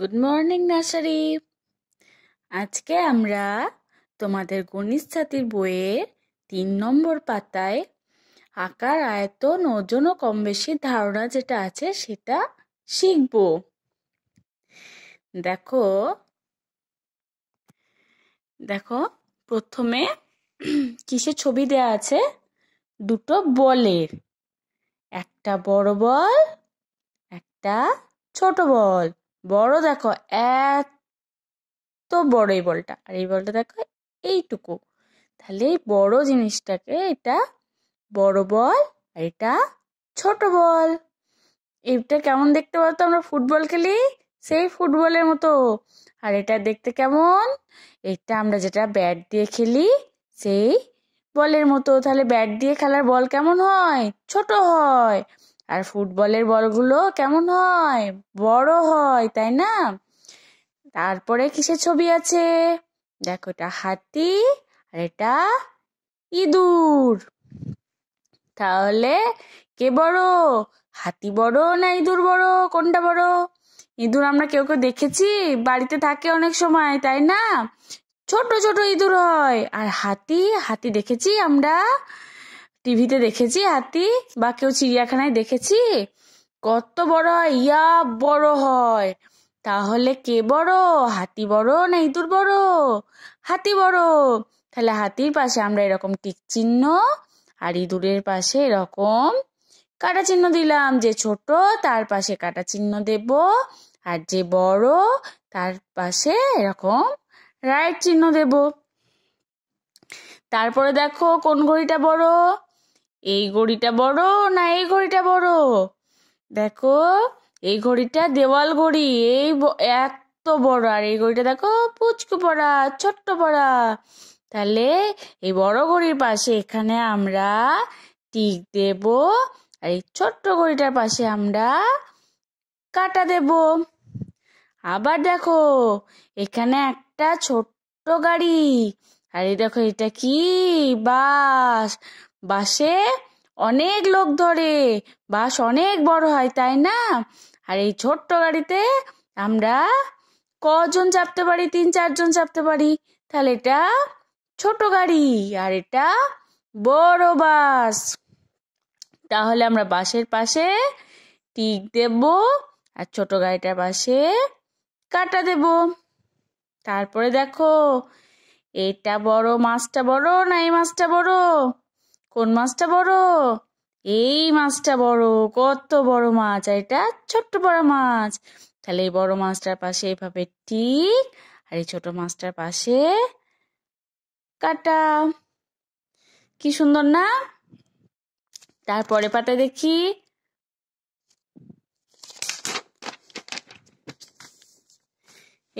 good morning nursery আজকে আমরা তোমাদের গণিত ছাতির বইয়ের তিন নম্বর পাতায় আকার আয়তন ওজন ও কম বেশি ধারণা যেটা আছে সেটা শিখব দেখো দেখো প্রথমে কিসের ছবি দেয়া আছে দুটো বলের একটা বড় বল একটা ছোট বল বড় দেখো এত বড় এই বলটা আর এই বলটা দেখো এইটুকু তাহলে এই বড় জিনিসটাকে এটা বড় বল আর এটা ছোট বল এটা কেমন দেখতে বলতো আমরা ফুটবল খেলি সেই ফুটবলের মতো আর এটা দেখতে কেমন এটা আমরা যেটা ব্যাট দিয়ে খেলি সেই বলের মতো তাহলে ব্যাট দিয়ে খেলার বল কেমন হয় ছোট হয় আর ফুটবলের বলগুলো কেমন হয় বড় হয় তাই না তারপরে কিসের ছবি আছে দেখো এটা হাতি আর এটা ইঁদুর তাহলে কে বড় হাতি বড় না ইঁদুর বড় কোনটা বড় ইঁদুর আমরা কেউ কেউ দেখেছি বাড়িতে থাকে অনেক সময় তাই না ছোট ছোট ইঁদুর হয় আর হাতি হাতি দেখেছি আমরা টিভিতে দেখেছি হাতি বা কেউ চিড়িয়াখানায় দেখেছি কত বড় হয় ইয়া বড় হয় তাহলে কে বড় হাতি বড় না ইঁদুর বড় হাতি বড় তাহলে হাতির পাশে আমরা এরকম টিক চিহ্ন আর ইঁদুরের পাশে এরকম কাটা চিহ্ন দিলাম যে ছোট তার পাশে কাটা চিহ্ন দেব আর যে বড় তার পাশে এরকম রাইট চিহ্ন দেব তারপরে দেখো কোন ঘড়িটা বড় এই ঘড়িটা বড় না এই ঘড়িটা বড় দেখো এই ঘড়িটা দেওয়াল ঘড়ি এই এত বড় আর এই ঘড়িটা দেখো পুচকু পড়া ছোট্ট পড়া তাহলে এই বড় ঘড়ির পাশে এখানে আমরা টিক দেব আর এই ছোট্ট ঘড়িটার পাশে আমরা কাটা দেব আবার দেখো এখানে একটা ছোট্ট গাড়ি আর এই দেখো এটা কি বাস বাসে অনেক লোক ধরে বাস অনেক বড় হয় তাই না আর এই ছোট্ট গাড়িতে আমরা কজন চাপতে পারি তিন চারজন চাপতে পারি তাহলে এটা ছোট গাড়ি আর এটা বড় বাস তাহলে আমরা বাসের পাশে টিক দেব আর ছোট গাড়িটার পাশে কাটা দেব তারপরে দেখো এটা বড় মাছটা বড় না এই মাছটা বড় কোন মাছটা বড় এই মাছটা বড় কত বড় মাছ আর এটা ছোট্ট বড় মাছ তাহলে এই বড় মাছটার পাশে এভাবে ঠিক আর এই ছোট মাছটার পাশে কাটা কি সুন্দর না তারপরে পাটা দেখি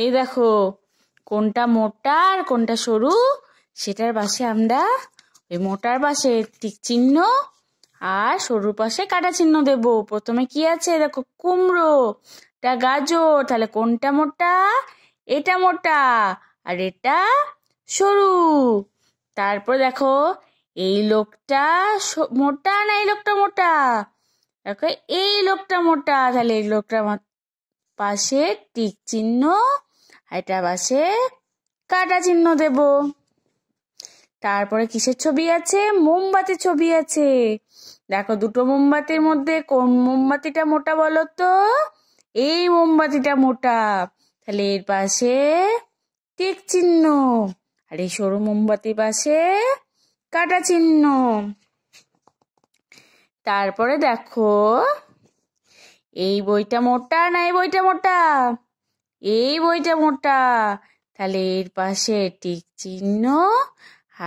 এই দেখো কোনটা মোটা আর কোনটা সরু সেটার পাশে আমরা ওই মোটার পাশে টিক চিহ্ন আর সরুর পাশে কাটা চিহ্ন দেব প্রথমে কি আছে দেখো কুমড়ো এটা গাজর তাহলে কোনটা মোটা এটা মোটা আর এটা সরু তারপর দেখো এই লোকটা মোটা না এই লোকটা মোটা দেখো এই লোকটা মোটা তাহলে এই লোকটা পাশে টিক চিহ্ন এটা পাশে কাটা চিহ্ন দেবো তারপরে কিসের ছবি আছে মোমবাতির ছবি আছে দেখো দুটো মোমবাতির মধ্যে কোন মোমবাতিটা মোটা বলো তো এই মোমবাতিটা মোটা তাহলে এর পাশে টিক চিহ্ন আর এই সরু মোমবাতির পাশে কাটা চিহ্ন তারপরে দেখো এই বইটা মোটা না এই বইটা মোটা এই বইটা মোটা তাহলে এর পাশে টিক চিহ্ন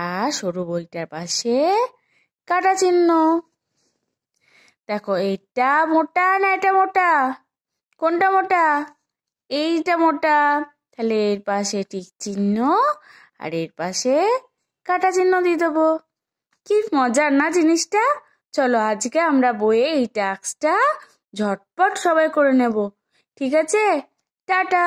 আর সরু বইটার পাশে কাটা চিহ্ন দেখো এটা মোটা না এটা মোটা কোনটা মোটা এইটা মোটা তাহলে এর পাশে টিক চিহ্ন আর এর পাশে কাটা চিহ্ন দিয়ে দেবো কি মজার না জিনিসটা চলো আজকে আমরা বইয়ে এই টাস্কটা ঝটপট সবাই করে নেব ঠিক আছে টাটা